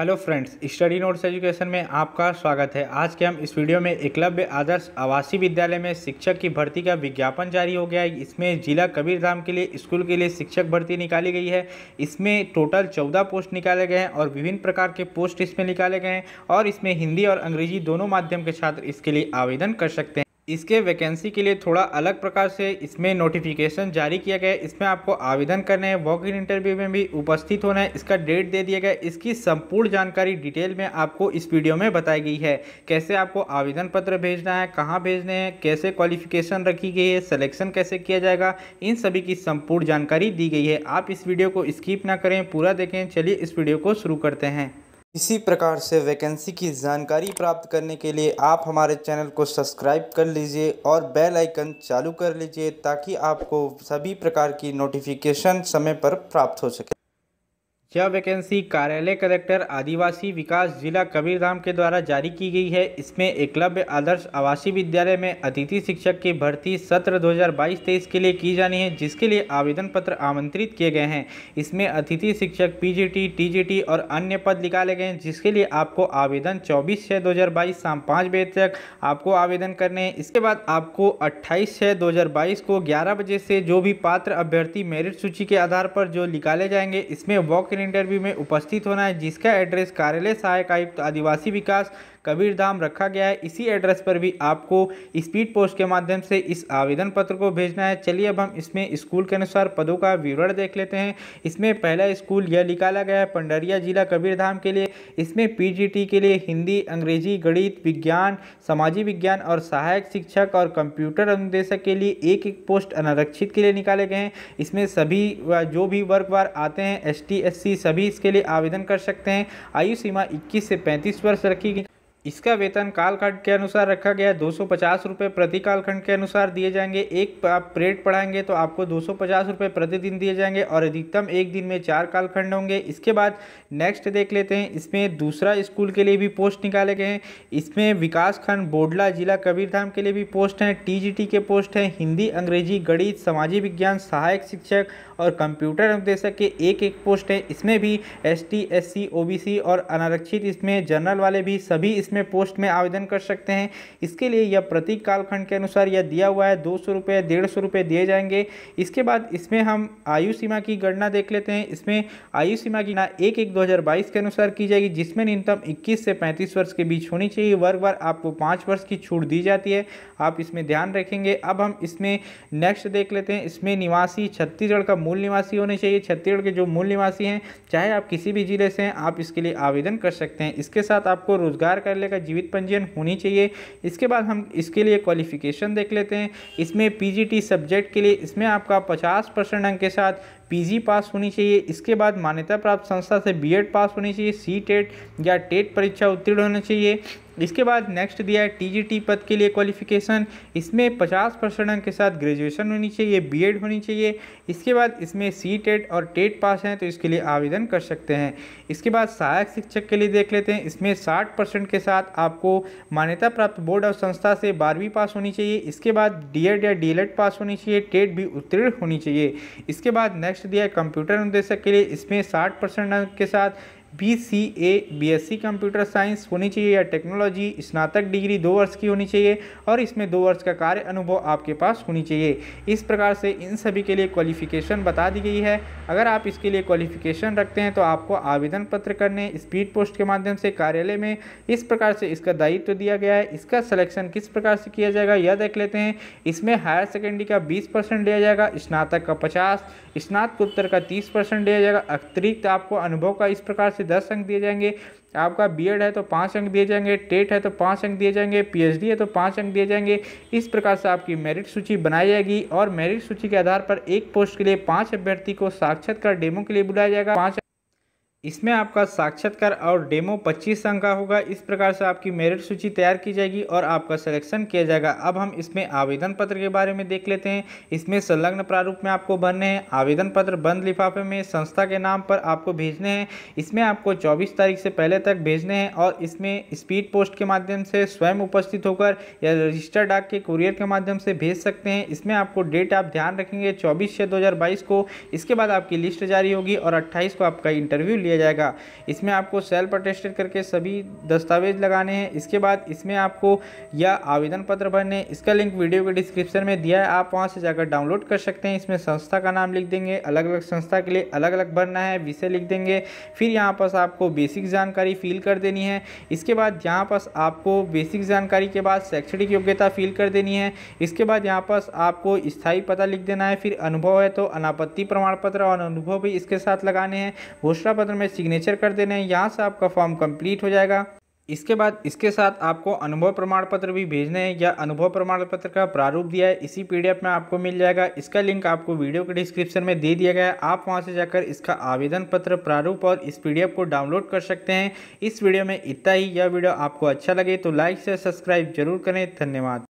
hello friends study notes education में आपका स्वागत है आज के हम इस वीडियो में एकलव्य आदर्श आवासीय विद्यालय में शिक्षक की भर्ती का विज्ञापन जारी हो गया है इसमें जिला कबीरधाम के लिए स्कूल के लिए शिक्षक भर्ती निकाली गई है इसमें टोटल चौदह पोस्ट निकाले गए हैं और विभिन्न प्रकार के पोस्ट इसमें निकाले गए हैं और इसमें हिंदी और अंग्रेजी दोनों माध्यम के छात्र इसके लिए आवेदन कर सकते हैं इसके वैकेंसी के लिए थोड़ा अलग प्रकार से इसमें नोटिफिकेशन जारी किया गया है इसमें आपको आवेदन करने हैं वॉक इन इंटरव्यू में भी उपस्थित होना है इसका डेट दे दिया गया इसकी संपूर्ण जानकारी डिटेल में आपको इस वीडियो में बताई गई है कैसे आपको आवेदन पत्र भेजना है कहाँ भेजने हैं कैसे क्वालिफिकेशन रखी गई है सलेक्शन कैसे किया जाएगा इन सभी की संपूर्ण जानकारी दी गई है आप इस वीडियो को स्किप ना करें पूरा देखें चलिए इस वीडियो को शुरू करते हैं इसी प्रकार से वैकेंसी की जानकारी प्राप्त करने के लिए आप हमारे चैनल को सब्सक्राइब कर लीजिए और बेल आइकन चालू कर लीजिए ताकि आपको सभी प्रकार की नोटिफिकेशन समय पर प्राप्त हो सके यह वैकेंसी कार्यालय कलेक्टर आदिवासी विकास जिला कबीरधाम के द्वारा जारी की गई है इसमें एकलव्य आदर्श आवासीय विद्यालय में अतिथि शिक्षक की भर्ती सत्र 2022-23 के लिए की जानी है जिसके लिए आवेदन पत्र आमंत्रित किए गए हैं इसमें अतिथि शिक्षक पीजीटी, टीजीटी और अन्य पद निकाले गए हैं जिसके लिए आपको आवेदन चौबीस छः दो शाम पाँच बजे तक आपको आवेदन करने हैं इसके बाद आपको अट्ठाईस छः दो को ग्यारह बजे से जो भी पात्र अभ्यर्थी मेरिट सूची के आधार पर जो निकाले जाएंगे इसमें वॉक इंटरव्यू में उपस्थित होना है जिसका एड्रेस कार्यालय सहायक आयुक्त आदिवासी विकास कबीर धाम रखा गया है इसी एड्रेस पर भी आपको स्पीड पोस्ट के माध्यम से इस आवेदन पत्र को भेजना है चलिए अब हम इसमें स्कूल के अनुसार पदों का विवरण देख लेते हैं इसमें पहला स्कूल यह निकाला गया है पंडरिया जिला कबीरधाम के लिए इसमें पी के लिए हिंदी अंग्रेजी गणित विज्ञान सामाजिक विज्ञान और सहायक शिक्षक और कंप्यूटर अनुदेशक के लिए एक एक पोस्ट अनारक्षित के लिए निकाले गए हैं इसमें सभी जो भी वर्गवार आते हैं एस टी सभी इसके लिए आवेदन कर सकते हैं आयु सीमा इक्कीस से पैंतीस वर्ष रखी गई इसका वेतन कालखंड के अनुसार रखा गया है दो सौ पचास रुपये प्रति कालखंड के अनुसार दिए जाएंगे एक आप परेड पढ़ाएंगे तो आपको दो सौ पचास रुपये प्रतिदिन दिए जाएंगे और अधिकतम एक दिन में चार कालखंड होंगे इसके बाद नेक्स्ट देख लेते हैं इसमें दूसरा स्कूल के लिए भी पोस्ट निकाले गए हैं इसमें विकास खंड बोडला जिला कबीरधाम के लिए भी पोस्ट हैं टी के पोस्ट हैं हिंदी अंग्रेजी गणित सामाजिक विज्ञान सहायक शिक्षक और कंप्यूटर निर्देशक के एक एक पोस्ट हैं इसमें भी एस टी और अनारक्षित इसमें जनरल वाले भी सभी इसमें पोस्ट में आवेदन कर सकते हैं इसके लिए यह प्रतीक कालखंड के अनुसार यह दिया हुआ है दो सौ रुपये डेढ़ सौ रुपये दिए जाएंगे इसके बाद इसमें हम आयु सीमा की गणना देख लेते हैं इसमें आयु सीमा की गणना एक एक दो हज़ार बाईस के अनुसार की जाएगी जिसमें न्यूनतम इक्कीस से पैंतीस वर्ष के बीच होनी चाहिए वर्ग बार आपको पाँच वर्ष की छूट दी जाती है आप इसमें ध्यान रखेंगे अब हम इसमें नेक्स्ट देख लेते हैं इसमें निवासी छत्तीसगढ़ का मूल निवासी होने चाहिए छत्तीसगढ़ के जो मूल निवासी हैं चाहे आप किसी भी जिले से हैं आप इसके लिए आवेदन कर सकते हैं इसके साथ आपको रोजगार का कार्यालय का जीवित पंजीयन होनी चाहिए इसके बाद हम इसके लिए क्वालिफिकेशन देख लेते हैं इसमें पीजीटी सब्जेक्ट के लिए इसमें आपका पचास परसेंट अंक के साथ पीजी पास होनी चाहिए इसके बाद मान्यता प्राप्त संस्था से बीएड पास होनी चाहिए सी टेट e या टेट e परीक्षा उत्तीर्ण होना चाहिए इसके बाद नेक्स्ट दिया है टीजीटी पद के लिए क्वालिफिकेशन इसमें 50 परसेंट अंक के साथ ग्रेजुएशन होनी चाहिए बीएड होनी चाहिए इसके बाद इसमें सी टेट e और टेट पास e हैं तो इसके लिए आवेदन कर सकते हैं इसके बाद सहायक शिक्षक के लिए देख लेते हैं इसमें 60 परसेंट के साथ आपको मान्यता प्राप्त बोर्ड और संस्था से बारहवीं पास होनी चाहिए इसके बाद डी या डी पास e होनी चाहिए टेट भी उत्तीर्ण होनी चाहिए इसके बाद नेक्स्ट दिया है कंप्यूटर निदेशक के लिए इसमें साठ अंक के साथ B C A B S C computer science होनी चाहिए या टेक्नोलॉजी स्नातक डिग्री दो वर्ष की होनी चाहिए और इसमें दो वर्ष का कार्य अनुभव आपके पास होनी चाहिए इस प्रकार से इन सभी के लिए क्वालिफिकेशन बता दी गई है अगर आप इसके लिए क्वालिफिकेशन रखते हैं तो आपको आवेदन पत्र करने स्पीड पोस्ट के माध्यम से कार्यालय में इस प्रकार से इसका दायित्व तो दिया गया है इसका सलेक्शन किस प्रकार से किया जाएगा यह देख लेते हैं इसमें हायर सेकेंडरी का बीस परसेंट लिया जाएगा स्नातक का पचास स्नातकोत्तर का तीस परसेंट लिया जाएगा अतिरिक्त आपको अनुभव का इस प्रकार से दस अंक दिए जाएंगे आपका बी है तो पाँच अंक दिए जाएंगे टेट है तो पाँच अंक दिए जाएंगे पी है तो पाँच अंक दिए जाएंगे इस प्रकार से आपकी मेरिट सूची बनाई जाएगी और मेरिट सूची के आधार पर एक पोस्ट के लिए पाँच अभ्यर्थी को साक्षात्कार डेमो के लिए बुलाया जाएगा पाँच इसमें आपका साक्षात्कार और डेमो 25 अंक का होगा इस प्रकार से आपकी मेरिट सूची तैयार की जाएगी और आपका सिलेक्शन किया जाएगा अब हम इसमें आवेदन पत्र के बारे में देख लेते हैं इसमें संलग्न प्रारूप में आपको भरने हैं आवेदन पत्र बंद लिफाफे में संस्था के नाम पर आपको भेजने हैं इसमें आपको चौबीस तारीख से पहले तक भेजने हैं और इसमें स्पीड पोस्ट के माध्यम से स्वयं उपस्थित होकर या रजिस्टर डाक के कुरियर के माध्यम से भेज सकते हैं इसमें आपको डेट आप ध्यान रखेंगे चौबीस छः दो को इसके बाद आपकी लिस्ट जारी होगी और अट्ठाईस को आपका इंटरव्यू लिया जाएगा इसमें आपको सेल्फ अटेस्टेड करके सभी दस्तावेज लगाने हैं इसके बाद इसमें आपको यह आवेदन पत्र भरने इसका लिंक वीडियो के डिस्क्रिप्शन में दिया है आप वहाँ से जाकर डाउनलोड कर सकते हैं इसमें संस्था का नाम लिख देंगे अलग अलग संस्था के लिए अलग अलग भरना है विषय लिख देंगे फिर यहाँ पास आपको बेसिक जानकारी फिल कर देनी है इसके बाद यहाँ पास आपको बेसिक जानकारी के बाद शैक्षणिक योग्यता फिल कर देनी है इसके बाद यहाँ पास आपको स्थायी पता लिख देना है फिर अनुभव है तो अनापत्ति प्रमाण पत्र और अनुभव भी इसके साथ लगाने हैं घोषणा पत्र हमें सिग्नेचर कर देने हैं यहाँ से आपका फॉर्म कंप्लीट हो जाएगा इसके बाद इसके साथ आपको अनुभव प्रमाण पत्र भी भेजने हैं या अनुभव प्रमाण पत्र का प्रारूप दिया है इसी पीडीएफ में आपको मिल जाएगा इसका लिंक आपको वीडियो के डिस्क्रिप्शन में दे दिया गया है आप वहां से जाकर इसका आवेदन पत्र प्रारूप और इस पीडीएफ को डाउनलोड कर सकते हैं इस वीडियो में इतना ही यह वीडियो आपको अच्छा लगे तो लाइक से सब्सक्राइब जरूर करें धन्यवाद